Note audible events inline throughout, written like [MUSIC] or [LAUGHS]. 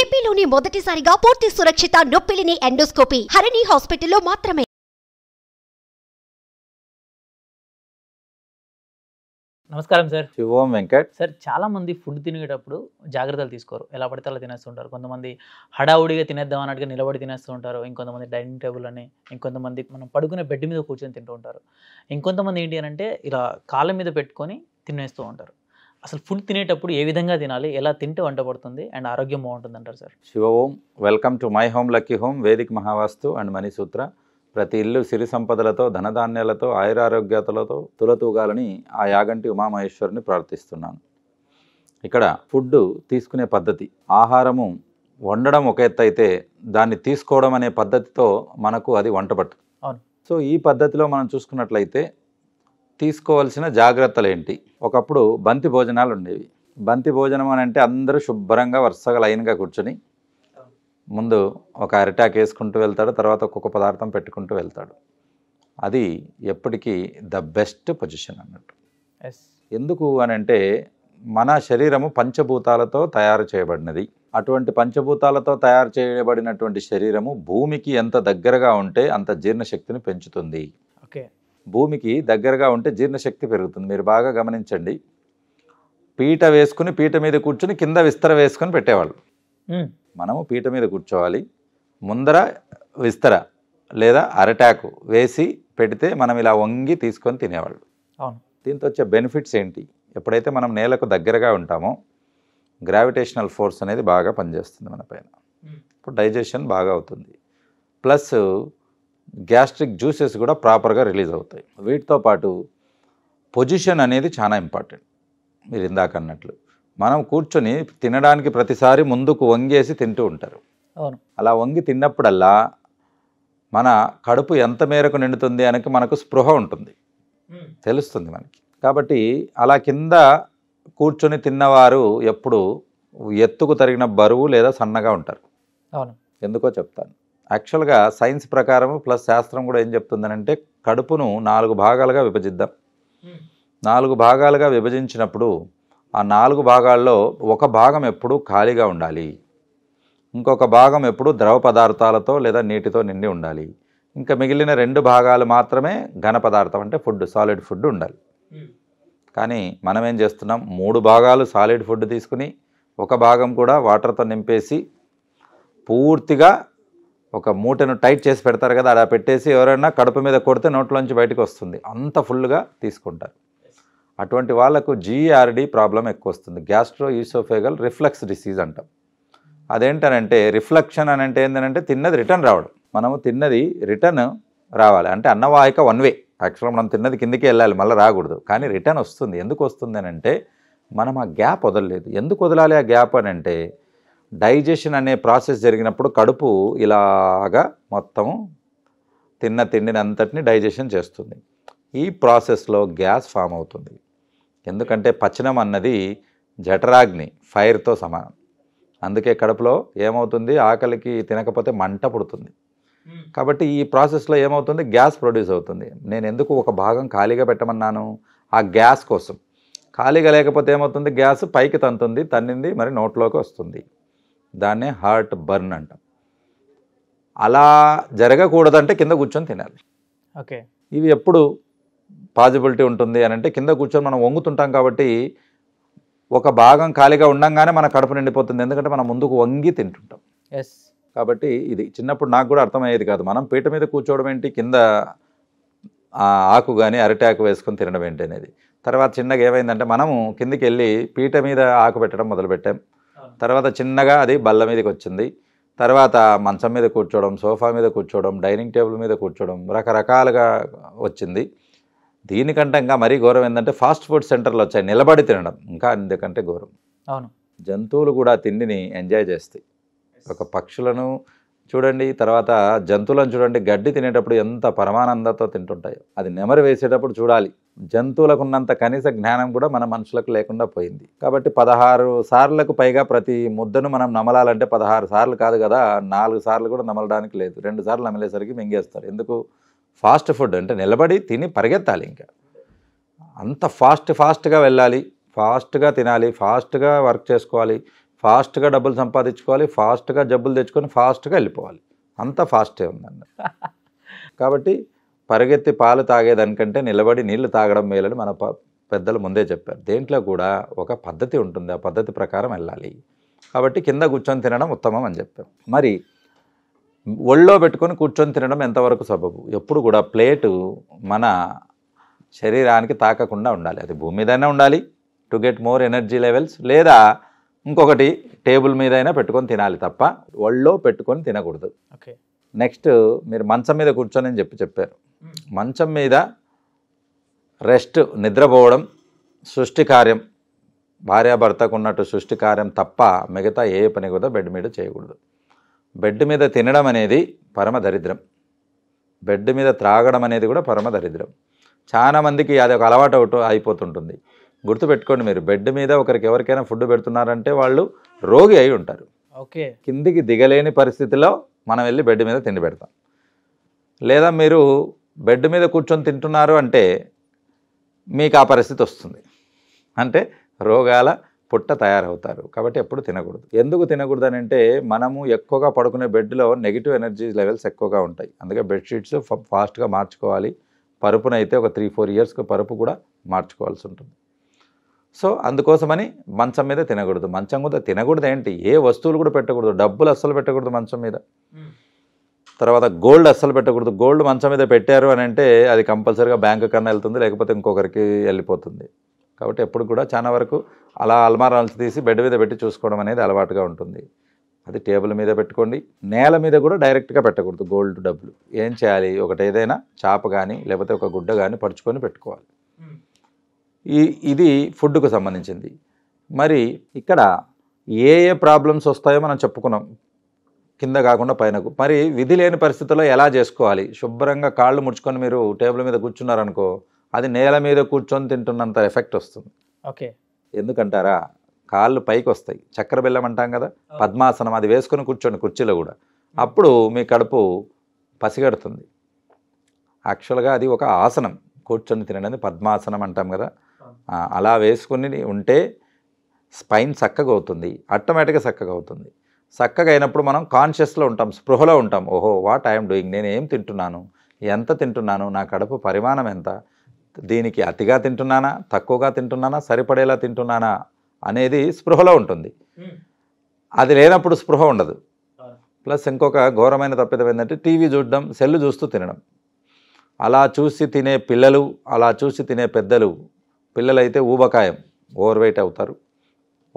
ఏపీలోని మొదటిసారిగా పూర్తి సురక్షిత నొప్పిలిని ఎండోస్కోపీ హరిణి హాస్పిటల్లో మాత్రమే నమస్కారం సార్ శివం వెంకట్ సార్ చాలా మంది ఫుడ్ తినేటప్పుడు జాగ్రత్తలు తీసుకోరు ఎలా పడితే అలా తినేస్తుంటారు కొంతమంది హడావుడిగా తినేద్దాం అన్నట్టుగా నిలబడి తినేస్తూ ఉంటారు ఇంకొంతమంది డైనింగ్ టేబుల్ అని ఇంకొంతమంది మనం పడుకునే బెడ్ మీద కూర్చొని తింటూ ఉంటారు ఇంకొంతమంది ఏంటి అని అంటే ఇలా కాళ్ళ మీద పెట్టుకొని తినేస్తూ ఉంటారు అసలు ఫుడ్ తినేటప్పుడు ఏ విధంగా తినాలి ఎలా తింటే వంట పడుతుంది అండ్ ఆరోగ్యం బాగుంటుంది అంటారు సార్ శివ ఓం welcome to my home lucky home వేదిక మహావాస్తు అండ్ మణిసూత్ర ప్రతి ఇల్లు సిరి సంపదలతో ధనధాన్యాలతో ఆయురారోగ్యతలతో తులతూగాలని ఆ యాగంటి ఉమామహేశ్వరుని ప్రార్థిస్తున్నాను ఇక్కడ ఫుడ్ తీసుకునే పద్ధతి ఆహారము వండడం ఒక ఎత్తు అయితే దాన్ని తీసుకోవడం అనే పద్ధతితో మనకు అది వంట పట్టు సో ఈ పద్ధతిలో మనం చూసుకున్నట్లయితే తీసుకోవాల్సిన జాగ్రత్తలు ఏంటి ఒకప్పుడు బంతి భోజనాలు ఉండేవి బంతి భోజనం అని అంటే అందరూ శుభ్రంగా వరుసగా లైన్గా కూర్చొని ముందు ఒక అరిటాక్ వేసుకుంటూ వెళ్తాడు తర్వాత ఒక్కొక్క పదార్థం పెట్టుకుంటూ వెళ్తాడు అది ఎప్పటికీ ద బెస్ట్ పొజిషన్ అన్నట్టు ఎందుకు అని అంటే మన శరీరము పంచభూతాలతో తయారు చేయబడినది అటువంటి పంచభూతాలతో తయారు చేయబడినటువంటి శరీరము భూమికి ఎంత దగ్గరగా ఉంటే అంత జీర్ణశక్తిని పెంచుతుంది ఓకే భూమికి దగ్గరగా ఉంటే జీర్ణశక్తి పెరుగుతుంది మీరు బాగా గమనించండి పీట వేసుకుని పీట మీద కూర్చుని కింద విస్తర వేసుకొని పెట్టేవాళ్ళు మనము పీట మీద కూర్చోవాలి ముందర విస్తర లేదా అరటాకు వేసి పెడితే మనం ఇలా వంగి తీసుకొని తినేవాళ్ళు దీంతో వచ్చే బెనిఫిట్స్ ఏంటి ఎప్పుడైతే మనం నేలకు దగ్గరగా ఉంటామో గ్రావిటేషనల్ ఫోర్స్ అనేది బాగా పనిచేస్తుంది మన పైన ఇప్పుడు డైజెషన్ బాగా అవుతుంది ప్లస్ గ్యాస్ట్రిక్ జ్యూసెస్ కూడా ప్రాపర్గా రిలీజ్ అవుతాయి వీటితో పాటు పొజిషన్ అనేది చాలా ఇంపార్టెంట్ మీరు ఇందాక అన్నట్లు మనం కూర్చొని తినడానికి ప్రతిసారి ముందుకు వంగేసి తింటూ ఉంటారు అవును అలా వంగి తిన్నప్పుడల్లా మన కడుపు ఎంత మేరకు నిండుతుంది అనేది మనకు స్పృహ ఉంటుంది తెలుస్తుంది మనకి కాబట్టి అలా కింద కూర్చొని తిన్నవారు ఎప్పుడు ఎత్తుకు తరిగిన బరువు లేదా సన్నగా ఉంటారు అవును ఎందుకో చెప్తాను యాక్చువల్గా సైన్స్ ప్రకారం ప్లస్ శాస్త్రం కూడా ఏం అంటే కడుపును నాలుగు భాగాలుగా విభజిద్దాం నాలుగు భాగాలుగా విభజించినప్పుడు ఆ నాలుగు భాగాల్లో ఒక భాగం ఎప్పుడూ ఖాళీగా ఉండాలి ఇంకొక భాగం ఎప్పుడు ద్రవ పదార్థాలతో లేదా నీటితో నిండి ఉండాలి ఇంకా మిగిలిన రెండు భాగాలు మాత్రమే ఘన పదార్థం అంటే ఫుడ్ సాలిడ్ ఫుడ్ ఉండాలి కానీ మనం ఏం చేస్తున్నాం మూడు భాగాలు సాలిడ్ ఫుడ్ తీసుకుని ఒక భాగం కూడా వాటర్తో నింపేసి పూర్తిగా ఒక మూటను టైట్ చేసి పెడతారు కదా అలా పెట్టేసి ఎవరైనా కడుపు మీద కొడితే నోట్లోంచి బయటకు వస్తుంది అంత ఫుల్గా తీసుకుంటారు అటువంటి వాళ్ళకు జీఆర్డీ e ప్రాబ్లం ఎక్కువ వస్తుంది గ్యాస్ట్రో ఈసోఫేగల్ రిఫ్లెక్స్ డిసీజ్ అంటాం అదేంటనంటే రిఫ్లెక్షన్ అని అంటే ఏంటంటే తిన్నది రిటర్న్ రావడం మనము తిన్నది రిటర్న్ రావాలి అంటే అన్నవాహిక వన్ వే యాక్చువల్గా మనం తిన్నది కిందికి వెళ్ళాలి మళ్ళీ రాకూడదు కానీ రిటర్న్ వస్తుంది ఎందుకు వస్తుంది అని అంటే మనం ఆ గ్యాప్ వదలలేదు ఎందుకు వదలాలి ఆ గ్యాప్ అని అంటే డైజెషన్ అనే ప్రాసెస్ జరిగినప్పుడు కడుపు ఇలాగా మొత్తం తిన్న తిండిని అంతటిని డైజెషన్ చేస్తుంది ఈ ప్రాసెస్లో గ్యాస్ ఫామ్ అవుతుంది ఎందుకంటే పచనం అన్నది జఠరాగ్ని ఫైర్తో సమానం అందుకే కడుపులో ఏమవుతుంది ఆకలికి తినకపోతే మంట పుడుతుంది కాబట్టి ఈ ప్రాసెస్లో ఏమవుతుంది గ్యాస్ ప్రొడ్యూస్ అవుతుంది నేను ఎందుకు ఒక భాగం ఖాళీగా పెట్టమన్నాను ఆ గ్యాస్ కోసం ఖాళీగా లేకపోతే ఏమవుతుంది గ్యాస్ పైకి తంతుంది తన్నింది మరి నోట్లోకి వస్తుంది దాన్నే హార్ట్ బర్న్ అంటాం అలా జరగకూడదంటే కింద కూర్చొని తినాలి ఓకే ఇవి ఎప్పుడు పాజిబిలిటీ ఉంటుంది అని అంటే కింద కూర్చొని మనం వంగుతుంటాం కాబట్టి ఒక భాగం ఖాళీగా ఉండంగానే మన కడుపు నిండిపోతుంది ఎందుకంటే మనం ముందుకు వంగి తింటుంటాం ఎస్ కాబట్టి ఇది చిన్నప్పుడు నాకు కూడా అర్థమయ్యేది కాదు మనం పీట మీద కూర్చోవడం ఏంటి కింద ఆకు కానీ ఆకు వేసుకొని తినడం ఏంటి అనేది తర్వాత చిన్నగా ఏమైందంటే మనము కిందికి వెళ్ళి పీట మీద ఆకు పెట్టడం మొదలుపెట్టాం తర్వాత చిన్నగా అది బల్ల మీదకి వచ్చింది తర్వాత మంచం మీద కూర్చోవడం సోఫా మీద కూర్చోవడం డైనింగ్ టేబుల్ మీద కూర్చోవడం రకరకాలుగా వచ్చింది దీనికంటే ఇంకా మరీ ఘోరం ఏంటంటే ఫాస్ట్ ఫుడ్ సెంటర్లు వచ్చాయి నిలబడి తినడం ఇంకా అందుకంటే ఘోరం అవును జంతువులు కూడా తిండిని ఎంజాయ్ చేస్తాయి ఒక పక్షులను చూడండి తర్వాత జంతువులను చూడండి గడ్డి తినేటప్పుడు ఎంత పరమానందంతో తింటుంటాయో అది నెమరు వేసేటప్పుడు చూడాలి జంతువులకు ఉన్నంత కనీస జ్ఞానం కూడా మన మనుషులకు లేకుండా పోయింది కాబట్టి పదహారు సార్లకు పైగా ప్రతి ముద్దను మనం నమలాలంటే పదహారు సార్లు కాదు కదా నాలుగు సార్లు కూడా నమలడానికి లేదు రెండు సార్లు నమిలేసరికి మింగేస్తారు ఎందుకు ఫాస్ట్ ఫుడ్ అంటే నిలబడి తిని పరిగెత్తాలి ఇంకా అంత ఫాస్ట్ ఫాస్ట్గా వెళ్ళాలి ఫాస్ట్గా తినాలి ఫాస్ట్గా వర్క్ చేసుకోవాలి ఫాస్ట్గా డబ్బులు సంపాదించుకోవాలి ఫాస్ట్గా జబ్బులు తెచ్చుకొని ఫాస్ట్గా వెళ్ళిపోవాలి అంత ఫాస్టే ఉందండి [LAUGHS] కాబట్టి పరిగెత్తి పాలు తాగేదానికంటే నిలబడి నీళ్లు తాగడం మేలని మన పెద్దలు ముందే చెప్పారు దేంట్లో కూడా ఒక పద్ధతి ఉంటుంది ఆ పద్ధతి ప్రకారం వెళ్ళాలి కాబట్టి కింద కూర్చొని తినడం ఉత్తమం అని చెప్పాం మరి ఒళ్ళో పెట్టుకొని కూర్చొని తినడం ఎంతవరకు సబబు ఎప్పుడు కూడా ప్లేటు మన శరీరానికి తాకకుండా ఉండాలి అది భూమి మీదైనా ఉండాలి to get more energy levels లేదా ఇంకొకటి టేబుల్ మీద అయినా పెట్టుకొని తినాలి తప్ప ఒళ్ళో పెట్టుకొని తినకూడదు ఓకే నెక్స్ట్ మీరు మంచం మీద కూర్చొని అని చెప్పి చెప్పారు మంచం మీద రెస్ట్ నిద్రపోవడం సృష్టి కార్యం భార్యాభర్తకు ఉన్నట్టు సృష్టి కార్యం తప్ప మిగతా ఏ పని కూడా బెడ్ మీద చేయకూడదు బెడ్ మీద తినడం అనేది పరమ దరిద్రం బెడ్ మీద త్రాగడం అనేది కూడా పరమ దరిద్రం చాలామందికి అది ఒక అలవాటు అవుతూ అయిపోతుంటుంది గుర్తుపెట్టుకోండి మీరు బెడ్ మీద ఒకరికి ఎవరికైనా ఫుడ్ పెడుతున్నారంటే వాళ్ళు రోగి అయి ఉంటారు ఓకే కిందికి దిగలేని పరిస్థితిలో మనం వెళ్ళి బెడ్ మీద తిండి పెడతాం లేదా మీరు బెడ్ మీద కూర్చొని తింటున్నారు అంటే మీకు ఆ పరిస్థితి వస్తుంది అంటే రోగాల పుట్ట తయారవుతారు కాబట్టి ఎప్పుడు తినకూడదు ఎందుకు తినకూడదు అని అంటే మనము ఎక్కువగా పడుకునే బెడ్లో నెగిటివ్ ఎనర్జీ లెవెల్స్ ఎక్కువగా ఉంటాయి అందుకే బెడ్షీట్స్ ఫాస్ట్గా మార్చుకోవాలి పరుపునైతే ఒక త్రీ ఫోర్ ఇయర్స్కి పరుపు కూడా మార్చుకోవాల్సి ఉంటుంది సో అందుకోసమని మంచం మీద తినకూడదు మంచం కూడా తినకూడదు ఏంటి ఏ వస్తువులు కూడా పెట్టకూడదు డబ్బులు అస్సలు పెట్టకూడదు మంచం మీద తర్వాత గోల్డ్ అస్సలు పెట్టకూడదు గోల్డ్ మంచం మీద పెట్టారు అని అంటే అది కంపల్సరీగా బ్యాంకు కన్నా వెళ్తుంది లేకపోతే ఇంకొకరికి వెళ్ళిపోతుంది కాబట్టి ఎప్పుడు కూడా చాలా వరకు అలా అల్మారాలు తీసి బెడ్ మీద పెట్టి చూసుకోవడం అనేది అలవాటుగా ఉంటుంది అది టేబుల్ మీద పెట్టుకోండి నేల మీద కూడా డైరెక్ట్గా పెట్టకూడదు గోల్డ్ డబ్బులు ఏం చేయాలి ఒకటి ఏదైనా చాప కానీ లేకపోతే ఒక గుడ్డ కానీ పరుచుకొని పెట్టుకోవాలి ఈ ఇది ఫుడ్కు సంబంధించింది మరి ఇక్కడ ఏ ఏ ప్రాబ్లమ్స్ వస్తాయో మనం చెప్పుకున్నాం కింద కాకుండా పైనకు మరి విధి లేని పరిస్థితుల్లో ఎలా చేసుకోవాలి శుభ్రంగా కాళ్ళు ముడుచుకొని మీరు టేబుల్ మీద కూర్చున్నారనుకో అది నేల మీద కూర్చొని తింటున్నంత ఎఫెక్ట్ వస్తుంది ఓకే ఎందుకంటారా కాళ్ళు పైకి వస్తాయి చక్కెర బిల్లం అంటాం కదా పద్మాసనం అది వేసుకొని కూర్చోండి కుర్చీలో కూడా అప్పుడు మీ కడుపు పసిగడుతుంది యాక్చువల్గా అది ఒక ఆసనం కూర్చొని తినడం పద్మాసనం అంటాం కదా అలా వేసుకుని ఉంటే స్పైన్ చక్కగా అవుతుంది ఆటోమేటిక్గా చక్కగా అవుతుంది చక్కగా అయినప్పుడు మనం కాన్షియస్లో ఉంటాం స్పృహలో ఉంటాం ఓహో వాట్ ఐఎమ్ డూయింగ్ నేను ఏం తింటున్నాను ఎంత తింటున్నాను నా కడుపు పరిమాణం ఎంత దీనికి అతిగా తింటున్నానా తక్కువగా తింటున్నానా సరిపడేలా తింటున్నానా అనేది స్పృహలో ఉంటుంది అది లేనప్పుడు స్పృహ ఉండదు ప్లస్ ఇంకొక ఘోరమైన తప్పిదం ఏంటంటే టీవీ చూడడం సెల్ చూస్తూ తినడం అలా చూసి తినే పిల్లలు అలా చూసి తినే పెద్దలు పిల్లలైతే ఊబకాయం ఓవర్ వెయిట్ అవుతారు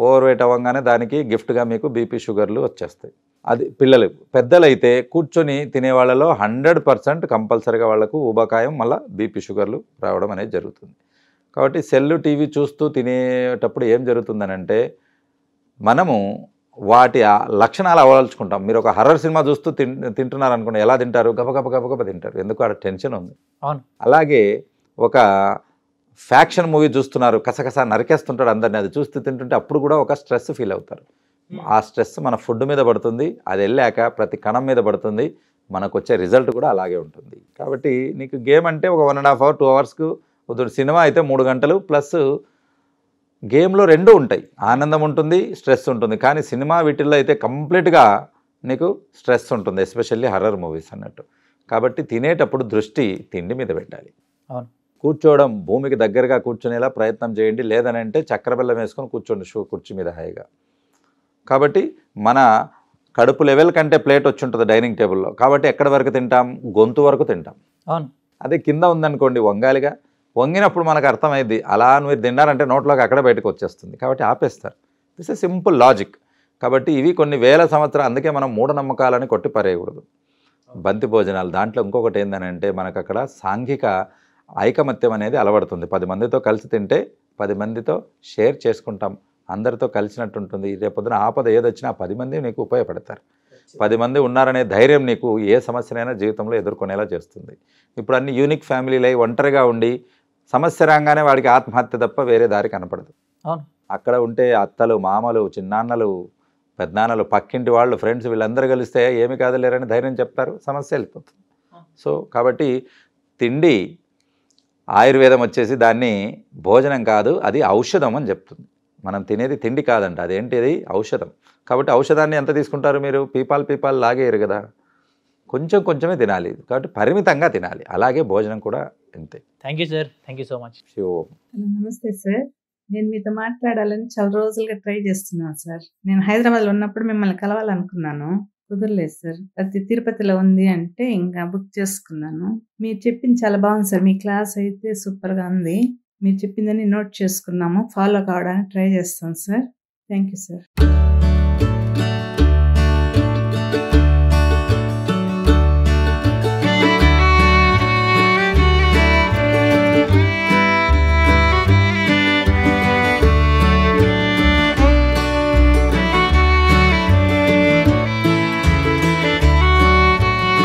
ఓవర్ వెయిట్ అవ్వగానే దానికి గిఫ్ట్గా మీకు బీపీ షుగర్లు వచ్చేస్తాయి అది పిల్లలు పెద్దలైతే కూర్చొని తినే వాళ్ళలో హండ్రెడ్ పర్సెంట్ కంపల్సరీగా వాళ్లకు ఊబకాయం మళ్ళీ బీపీ షుగర్లు రావడం అనేది జరుగుతుంది కాబట్టి సెల్ టీవీ చూస్తూ తినేటప్పుడు ఏం జరుగుతుందనంటే మనము వాటి లక్షణాలు అవదలుచుకుంటాం మీరు ఒక హర్రర్ సినిమా చూస్తూ తిన్ తింటున్నారు అనుకోండి ఎలా తింటారు గబగబ గబగబ తింటారు ఎందుకు ఆడ టెన్షన్ ఉంది అవును అలాగే ఒక ఫ్యాక్షన్ మూవీ చూస్తున్నారు కసకస నరికేస్తుంటాడు అందరిని అది చూస్తూ తింటుంటే అప్పుడు కూడా ఒక స్ట్రెస్ ఫీల్ అవుతారు hmm. ఆ స్ట్రెస్ మన ఫుడ్ మీద పడుతుంది అది వెళ్ళాక ప్రతి కణం మీద పడుతుంది మనకు వచ్చే రిజల్ట్ కూడా అలాగే ఉంటుంది కాబట్టి నీకు గేమ్ అంటే ఒక one and half hour two అవర్స్కు సినిమా అయితే మూడు గంటలు ప్లస్ గేమ్లో రెండు ఉంటాయి ఆనందం ఉంటుంది స్ట్రెస్ ఉంటుంది కానీ సినిమా వీటిల్లో అయితే కంప్లీట్గా నీకు స్ట్రెస్ ఉంటుంది ఎస్పెషల్లీ హర్రర్ మూవీస్ అన్నట్టు కాబట్టి తినేటప్పుడు దృష్టి తిండి మీద పెట్టాలి అవును కూర్చోవడం భూమికి దగ్గరగా కూర్చునేలా ప్రయత్నం చేయండి లేదనంటే చక్రబెల్లం వేసుకొని కూర్చోండి షూ కుర్చీ మీద హాయిగా కాబట్టి మన కడుపు లెవెల్ కంటే ప్లేట్ వచ్చి ఉంటుంది డైనింగ్ టేబుల్లో కాబట్టి ఎక్కడి వరకు తింటాం గొంతు వరకు తింటాం అవును అదే కింద ఉందనుకోండి వంగాలిగా వంగినప్పుడు మనకు అర్థమైంది అలా మీరు తిన్నారంటే నోట్లోకి అక్కడ బయటకు వచ్చేస్తుంది కాబట్టి ఆపేస్తారు దిస్ ఎ సింపుల్ లాజిక్ కాబట్టి ఇవి కొన్ని వేల సంవత్సరాలు అందుకే మనం మూఢనమ్మకాలని కొట్టి పరేయకూడదు బంతి భోజనాలు దాంట్లో ఇంకొకటి ఏంటని అంటే మనకు అక్కడ సాంఘిక ఐకమత్యం అనేది అలవడుతుంది పది మందితో కలిసి తింటే పది మందితో షేర్ చేసుకుంటాం అందరితో కలిసినట్టు ఉంటుంది రేపొద్దున ఆపద ఏదొచ్చినా పది మంది నీకు ఉపయోగపడతారు పది మంది ఉన్నారనే ధైర్యం నీకు ఏ సమస్యనైనా జీవితంలో ఎదుర్కొనేలా చేస్తుంది ఇప్పుడు అన్ని యూనిక్ ఫ్యామిలీలై ఒంటరిగా ఉండి సమస్య రాగానే వాడికి ఆత్మహత్య తప్ప వేరే దారి కనపడదు అక్కడ ఉంటే అత్తలు మామలు చిన్నాన్నలు పెద్దనాన్నలు పక్కింటి వాళ్ళు ఫ్రెండ్స్ వీళ్ళందరూ కలిస్తే ఏమి కాదు లేరని ధైర్యం చెప్తారు సమస్య వెళ్ళిపోతుంది సో కాబట్టి తిండి ఆయుర్వేదం వచ్చేసి దాన్ని భోజనం కాదు అది ఔషధం అని చెప్తుంది మనం తినేది తిండి కాదంట అదేంటి అది ఔషధం కాబట్టి ఔషధాన్ని ఎంత తీసుకుంటారు మీరు పీపాల్ పీపాల్ లాగేయరు కదా కొంచెం కొంచెమే తినాలి కాబట్టి పరిమితంగా తినాలి అలాగే భోజనం కూడా అంతే thank you sir thank you so much నమస్తే సార్ నేను మీతో మాట్లాడాలని చాలా రోజులుగా ట్రై చేస్తున్నాను సార్ నేను హైదరాబాద్లో ఉన్నప్పుడు మిమ్మల్ని కలవాలనుకున్నాను కుదరలేదు సార్ అది తిరుపతిలో ఉంది అంటే ఇంకా బుక్ చేసుకున్నాను మీరు చెప్పింది చాలా బాగుంది సార్ మీ క్లాస్ అయితే సూపర్గా ఉంది మీరు చెప్పిందని నోట్ చేసుకున్నాము ఫాలో కావడానికి ట్రై చేస్తాం సార్ థ్యాంక్ యూ సార్